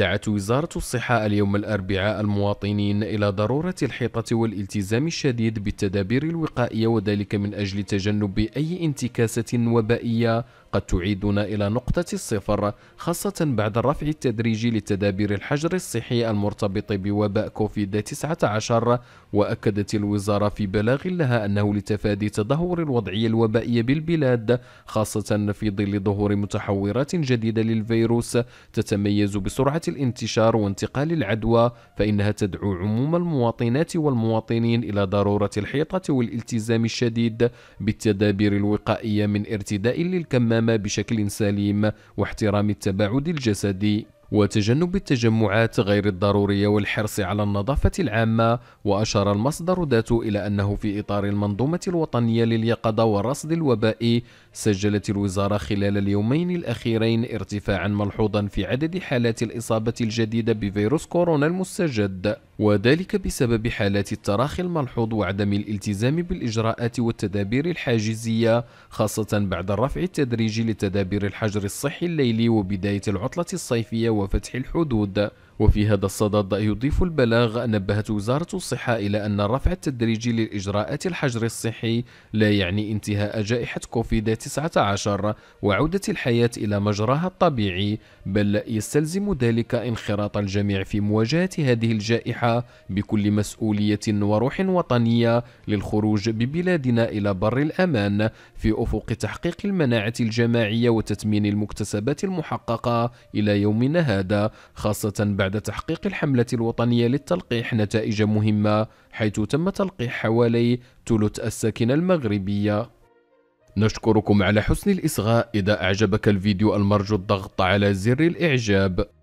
دعت وزارة الصحة اليوم الأربعاء المواطنين إلى ضرورة الحيطة والالتزام الشديد بالتدابير الوقائية وذلك من أجل تجنب أي انتكاسة وبائية قد تعيدنا إلى نقطة الصفر خاصة بعد الرفع التدريجي لتدابير الحجر الصحي المرتبط بوباء كوفيد 19 وأكدت الوزارة في بلاغ لها أنه لتفادي تدهور الوضعية الوبائية بالبلاد خاصة في ظل ظهور متحورات جديدة للفيروس تتميز بسرعة الانتشار وانتقال العدوى فإنها تدعو عموم المواطنات والمواطنين إلى ضرورة الحيطة والالتزام الشديد بالتدابير الوقائية من ارتداء للكمامة بشكل سليم واحترام التباعد الجسدي وتجنب التجمعات غير الضرورية والحرص على النظافة العامة وأشار المصدر ذاته إلى أنه في إطار المنظومة الوطنية لليقظة والرصد الوبائي سجلت الوزارة خلال اليومين الأخيرين ارتفاعا ملحوظا في عدد حالات الإصابة الجديدة بفيروس كورونا المستجد وذلك بسبب حالات التراخي الملحوظ وعدم الالتزام بالإجراءات والتدابير الحاجزية خاصة بعد الرفع التدريجي لتدابير الحجر الصحي الليلي وبداية العطلة الصيفية وفتح الحدود وفي هذا الصدد يضيف البلاغ نبهت وزارة الصحة إلى أن الرفع التدريجي للإجراءات الحجر الصحي لا يعني انتهاء جائحة كوفيد 19 وعودة الحياة إلى مجراها الطبيعي بل يستلزم ذلك انخراط الجميع في مواجهة هذه الجائحة بكل مسؤولية وروح وطنية للخروج ببلادنا إلى بر الأمان في أفق تحقيق المناعة الجماعية وتثمين المكتسبات المحققة إلى يومنا هذا خاصة بعد بعد تحقيق الحملة الوطنية للتلقيح نتائج مهمة حيث تم تلقيح حوالي ثلث الساكنة المغربية نشكركم على حسن الإصغاء إذا أعجبك الفيديو المرجو الضغط على زر الإعجاب